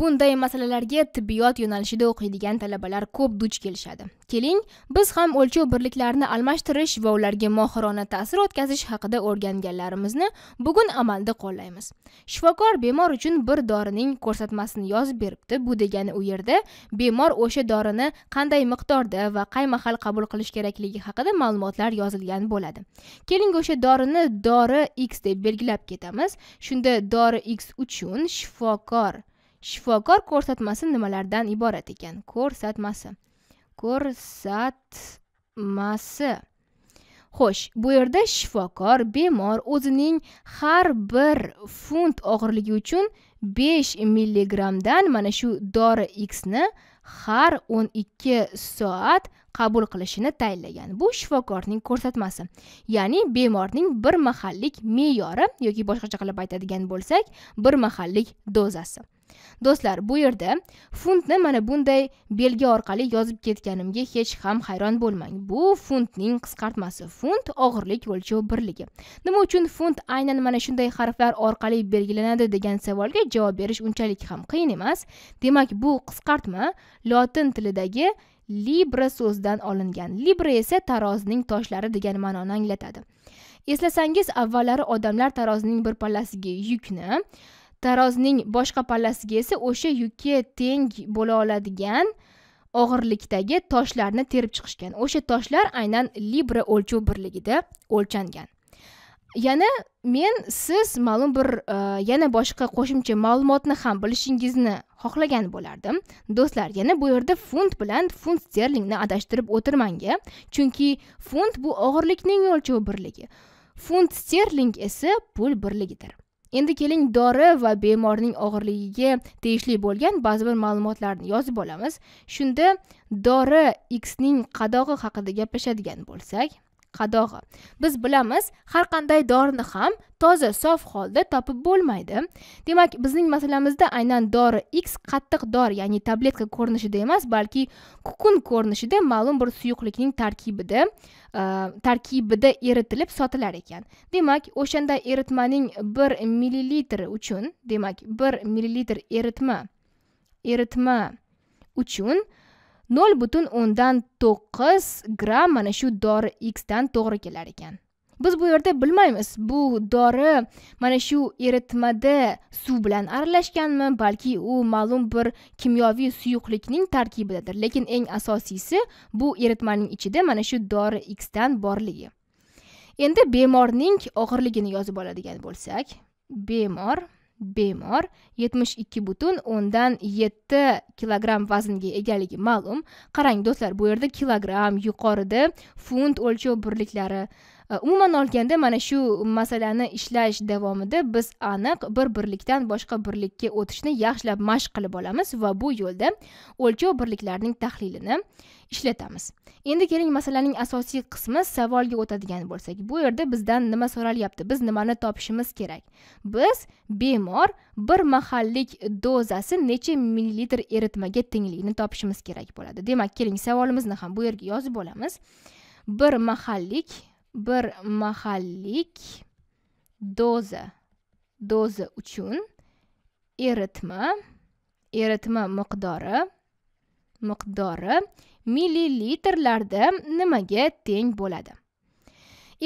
bunday masalalarga tibbiyot yo'nalishida o'qiydigan talabalar ko'p duch kelishadi keling biz ham o'lchov birliklarini almashtirish va ularga mohirona ta'sir o'tkazish haqida o'rganganlarimizni bugun amalda qo'llaymiz shifokor bemor uchun bir dorining ko'rsatmasini yozib beribdi bu degani u yerda bemor o'sha dorini qanday miqdorda va qay mahal qabul qilish kerakligi haqida ma'lumotlar yozilgan bo'ladi keling o'sha dorini dori x deb belgilab ketamiz shunda dori x uchun shifokor shifokor ko'rsatmasi nimalardan iborat ekan ko'rsatmasi ko'rsatmasi xo'sh bu yerda shifokor bemor o'zining har bir funt og'irligi uchun besh milligramdan mana shu dori xni har o'n ikki soat qabul qilishini tayinlagan bu shifokorning ko'rsatmasi ya'ni bemorning bir mahallik me'yori yoki boshqacha qilib aytadigan bo'lsak bir mahallik dozasi do'stlar bu yerda funtni mana bunday belgi orqali yozib ketganimga hech ham hayron bo'lmang bu funtning qisqartmasi funt og'irlik o'lchov birligi nima uchun funt aynan mana shunday harflar orqali belgilanadi degan savolga javob berish unchalik ham qiyin emas demak bu qisqartma lotin tilidagi libra so'zidan olingan libra esa tarozining toshlari degan ma'noni anglatadi eslasangiz avvallari odamlar tarozining bir pallasiga yukni tarozining boshqa pallasiga esa o'sha yukka teng bo'la oladigan og'irlikdagi toshlarni terib chiqishgan o'sha toshlar aynan libra o'lchov birligida o'lchangan yana men siz ma'lum bir e, yana boshqa qo'shimcha ma'lumotni ham bilishingizni xohlagan bo'lardim do'stlar yana bu yerda funt bilan funt sterlingni adashtirib o'tirmanga chunki funt bu og'irlikning o'lchov birligi funt sterling esa pul birligidir endi keling dori va bemorning og'irligiga tegishli bo'lgan ba'zi bir ma'lumotlarni yozib olamiz shunda dori x ning qadog'i haqida gaplashadigan bo'lsak qadog'i biz bilamiz har qanday dorini ham toza sof holda topib bo'lmaydi demak bizning masalamizda aynan dori x qattiq dori ya'ni tabletka ko'rinishida emas balki kukun ko'rinishida ma'lum bir suyuqlikning tarkibida e, tarkibida eritilib sotilar ekan demak o'shanda eritmaning bir millilitri uchun demak bir millilitr eritma eritma uchun nol butun o'ndan to'qqiz gramm mana shu dori xdan to'g'ri kelar ekan biz bu yerda bilmaymiz bu dori mana shu eritmada suv bilan aralashganmi balki u ma'lum bir kimyoviy suyuqlikning tarkibidadir lekin eng asosiysi bu eritmaning ichida mana shu dori xdan borligi endi bemorning og'irligini yozib oladigan bo'lsak bemor bemor yetti kilogramm vaznga egaligi ma'lum qarang do'stlar bu yerda kilogramm yuqorida funt o'lchov birliklari Э, umuman olganda mana shu masalani ishlash davomida biz aniq bir birlikdan boshqa birlikka o'tishni yaxshilab mashq qilib olamiz va bu yo'lda o'lchov birliklarining tahlilini ishlatamiz endi keling masalaning asosiy qismi savolga o'tadigan bo'lsak bu yerda bizdan nima so'ralyapti biz nimani topishimiz kerak biz bemor bir mahallik dozasi necha millilitr eritmaga tengligini topishimiz kerak bo'ladi demak keling savolimizni ham bu yerga yozib olamiz bir mahallik bir mahallik doza doza uchun eritma eritma miqdori miqdori millilitrlarda nimaga teng bo'ladi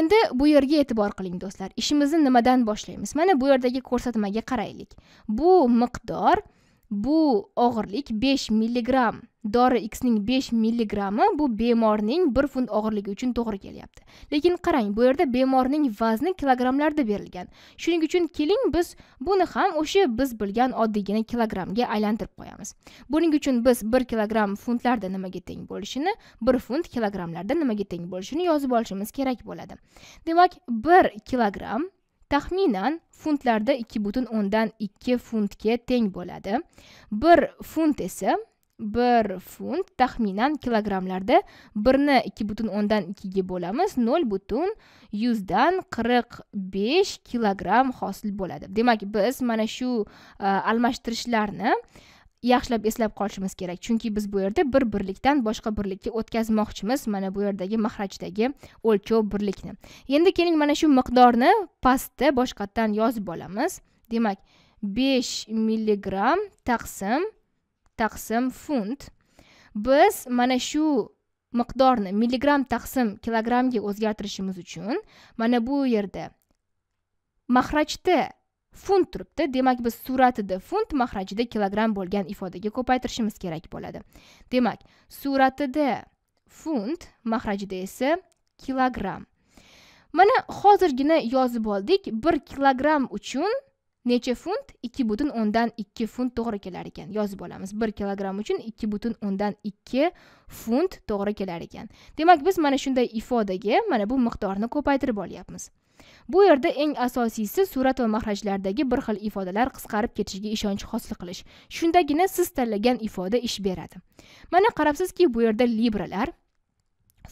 endi bu yerga e'tibor qiling do'stlar ishimizni nimadan boshlaymiz mana bu yerdagi ko'rsatmaga qaraylik bu miqdor bu og'irlik besh milligramm dori x ning besh milligrammi bu bemorning bir funt og'irligi uchun to'g'ri kelyapti lekin qarang bu yerda bemorning vazni kilogrammlarda berilgan shuning uchun keling biz buni ham o'sha biz bilgan oddiygina kilogrammga aylantirib qo'yamiz buning uchun biz bir kilogramm funtlarda nimaga teng bo'lishini bir funt kilogrammlarda nimaga teng bo'lishini yozib olishimiz kerak bo'ladi demak bir kilogramm taxminan funtlarda ikki butun o'ndan ikki funtga teng bo'ladi bir funt esa bir funt taxminan kilogrammlarda birni ikki butun o'ndan ikkiga bo'lamiz nol butun yuzdan qirq besh kilogramm hosil bo'ladi demak biz mana shu e, almashtirishlarni yaxshilab eslab qolishimiz kerak chunki biz bu yerda bir birlikdan boshqa birlikka o'tkazmoqchimiz mana bu yerdagi maxrajdagi o'lchov birlikni endi keling mana shu miqdorni pastda boshqatdan yozib olamiz demak besh milligram taqsim taqsim funt biz mana shu miqdorni milligram taqsim kilogrammga o'zgartirishimiz uchun mana bu yerda maxrajda funt turibdi demak biz suratida funt mahrajida kilogramm bo'lgan ifodaga ko'paytirishimiz kerak bo'ladi demak suratida funt mahrajida esa kilogramm mana hozirgina yozib oldik bir kilogramm uchun necha funt ikki butun o'ndan ikki funt to'g'ri kelar ekan yozib olamiz bir kilogramm uchun ikki butun o'ndan ikki funt to'g'ri kelar ekan demak biz mana shunday ifodaga mana bu miqdorni ko'paytirib olyapmiz bu yerda eng asosiysi surat va mahrajlardagi bir xil ifodalar qisqarib ketishiga ishonch hosil qilish shundagina siz tanlagan ifoda ish beradi mana qarabsizki bu yerda libralar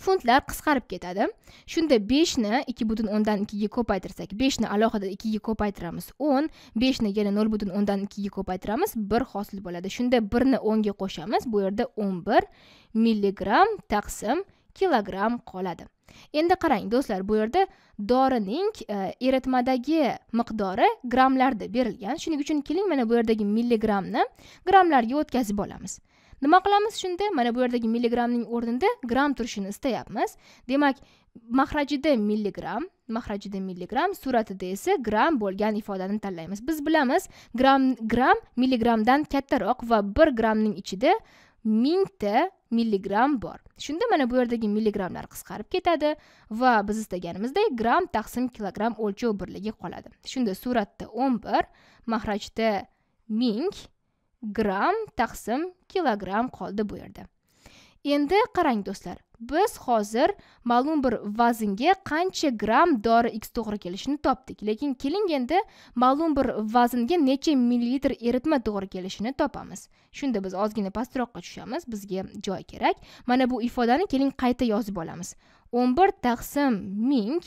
funtlar qisqarib ketadi shunda beshni ikki butun o'ndan ikkiga ko'paytirsak beshni alohida ikkiga ko'paytiramiz o'n beshni yana nol butun o'ndan ikkiga ko'paytiramiz bir hosil bo'ladi shunda birni o'nga qo'shamiz bu yerda o'n bir milligramm taqsim kilogramm qoladi endi qarang do'stlar bu yerda dorining e, eritmadagi miqdori grammlarda berilgan shuning uchun keling mana bu yerdagi milligrammni grammlarga o'tkazib olamiz nima qilamiz shunda mana bu yerdagi milligrammning o'rnida gramm turishini istayapmiz demak mahrajida milligramm mahrajida milligramm suratida esa gramm bo'lgan ifodani tanlaymiz biz bilamiz gramm gramm milligrammdan kattaroq va bir grammning ichida mingta milligramm bor shunda mana bu yerdagi milligrammlar qisqarib ketadi va biz istaganimizdek gramm taqsim kilogramm o'lchov birligi qoladi shunda suratda o'n bir mahrajda ming gramm taqsim kilogramm qoldi bu yerda endi qarang do'stlar biz hozir ma'lum bir vaznga qancha gramm dori x to'g'ri kelishini topdik lekin keling endi ma'lum bir vaznga necha millilitr eritma to'g'ri kelishini topamiz shunda biz ozgina pastroqqa tushamiz bizga joy kerak mana bu ifodani keling qayta yozib olamiz o'n bir taqsim ming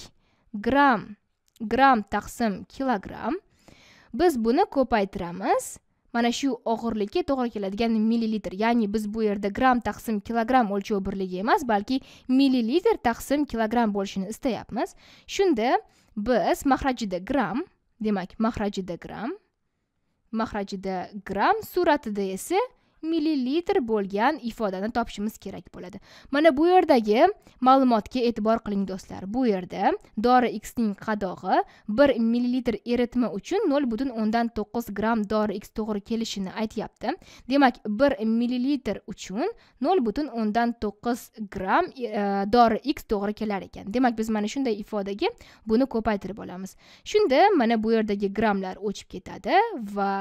gramm gramm taqsim kilogramm biz buni ko'paytiramiz mana shu og'irlikka to'g'ri keladigan millilitr ya'ni biz bu yerda gramm taqsim kilogramm o'lchov birligi emas balki millilitr taqsim kilogramm bo'lishini istayapmiz shunda biz mahrajida gramm demak mahrajida gramm mahrajida gramm suratida esa millilitr bo'lgan ifodani topishimiz kerak bo'ladi mana bu yerdagi ma'lumotga e'tibor qiling do'stlar bu yerda dori x ning qadog'i bir millilitr eritma uchun nol butun o'ndan to'qqiz gramm dori x to'g'ri kelishini aytyapti demak bir millilitr uchun nol butun o'ndan to'qqiz gramm e, e, dori x to'g'ri kelar ekan demak biz mana shunday ifodaga buni ko'paytirib olamiz shunda mana bu yerdagi grammlar o'chib ketadi va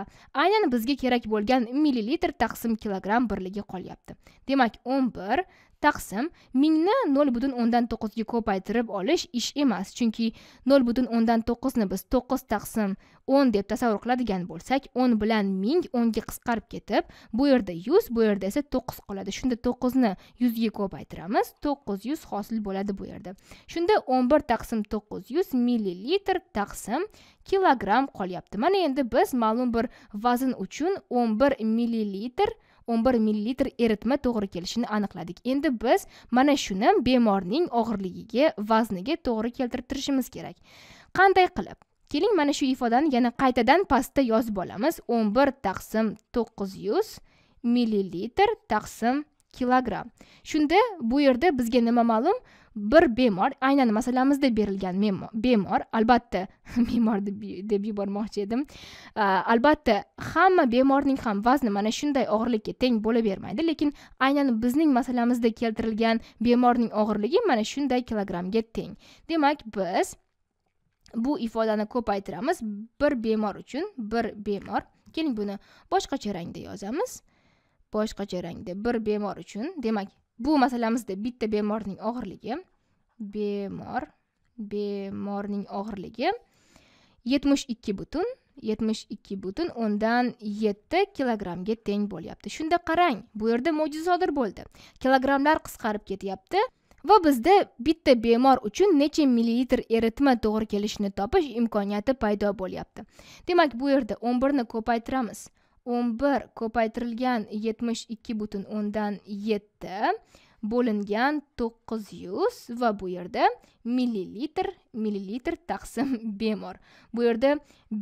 aynan bizga kerak bo'lgan millilitr taqsim yigirma kilogramm birligi qolyapti demak o'n bir taqsim mingni nol butun o'ndan to'qqizga ko'paytirib olish ish emas chunki nol butun o'ndan to'qqizni biz to'qqiz taqsim o'n deb tasavvur qiladigan bo'lsak o'n bilan ming o'nga qisqarib ketib bu yerda yuz bu yerda esa to'qqiz qoladi shunda to'qqizni yuzga ko'paytiramiz to'qqiz yuz hosil bo'ladi bu yerda shunda o'n bir taqsim to'qqiz yuz millilitr taqsim kilogramm qolyapti mana endi biz ma'lum bir vazn uchun o'n bir millilitr o'n bir millilitr eritma to'g'ri kelishini aniqladik endi biz mana shuni bemorning og'irligiga vazniga to'g'ri keltirtirishimiz kerak qanday qilib keling mana shu ifodani yana qaytadan pastda yozib olamiz o'n bir taqsim to'qqiz yuz millilitr taqsim kilogramm shunda bu yerda bizga nima ma'lum bir bemor aynan masalamizda berilgan bemor albatta bemor deb yubormoqchi edim albatta hamma bemorning ham vazni mana shunday og'irlikka teng bo'lavermaydi lekin aynan bizning masalamizda keltirilgan bemorning og'irligi mana shunday kilogrammga teng demak biz bu ifodani ko'paytiramiz bir bemor uchun bir bemor keling buni boshqacha rangda yozamiz boshqacha rangda bir bemor uchun demak bu masalamizda bitta bemorning og'irligi bemor bemorning og'irligi yetmish ikki butun yetmish ikki butun o'ndan yetti kilogrammga teng bo'lyapti shunda qarang bu yerda mo'jiza sodir bo'ldi kilogrammlar qisqarib ketyapti va bizda bitta bemor uchun necha millilitr eritma to'g'ri kelishini topish imkoniyati paydo bo'lyapti demak bu yerda o'n birni ko'paytiramiz o'n bir ko'paytirilgan yetmish ikki butun o'ndan yetti bo'lingan to'qqiz yuz va bu yerda millilitr millilitr taqsim bemor bu yerda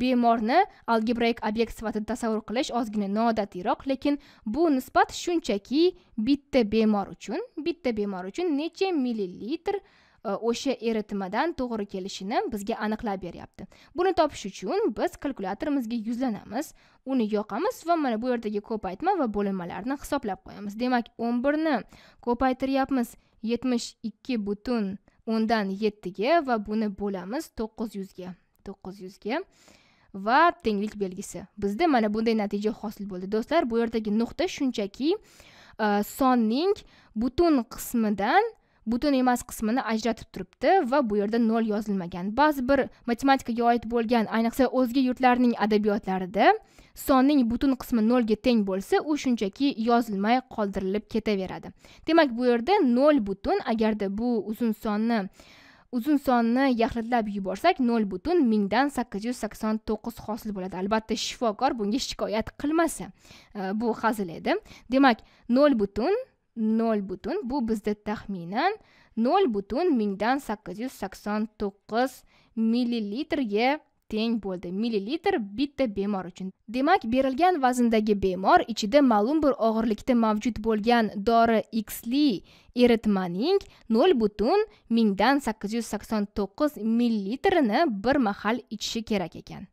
bemorni algebraik obyekt sifatida tasavvur qilish ozgina noodatiyroq lekin bu nisbat shunchaki bitta bemor uchun bitta bemor uchun necha millilitr Э, o'sha eritmadan to'g'ri kelishini bizga aniqlab beryapti buni topish uchun biz kalkulyatorimizga yuzlanamiz uni yoqamiz va mana bu yerdagi ko'paytma va bo'linmalarni hisoblab qo'yamiz demak o'n birni ko'paytiryapmiz yetmish ikki butun o'ndan yettiga va buni bo'lamiz to'qqiz yuzga to'qqiz yuzga va tenglik belgisi bizda mana bunday natija hosil bo'ldi do'stlar bu yerdagi nuqta shunchaki e, sonning butun qismidan butun emas qismini ajratib turibdi va bu yerda nol yozilmagan ba'zi bir matematikaga oid bo'lgan ayniqsa o'zga yurtlarning adabiyotlarida sonning butun qismi nolga teng bo'lsa u shunchaki yozilmay qoldirilib ketaveradi demak bu yerda nol butun agarda bu uzun sonni uzun sonni yaxlitlab yuborsak nol butun mingdan sakkiz yuz sakson to'qqiz hosil bo'ladi albatta shifokor bunga shikoyat qilmasa e, bu hazil edi demak nol butun 0 бутун, бу бізді taxminan 0 butun mingdan 889 миллилитрге sakson болды. Миллилитр teng bo'ldi millilitr bitta bemor uchun demak berilgan vazndagi bemor ichida ma'lum bir og'irlikda mavjud bo'lgan dori xli eritmaning nol butun mingdan sakkiz yuz sakson to'qqiz bir mahal ichishi kerak ekan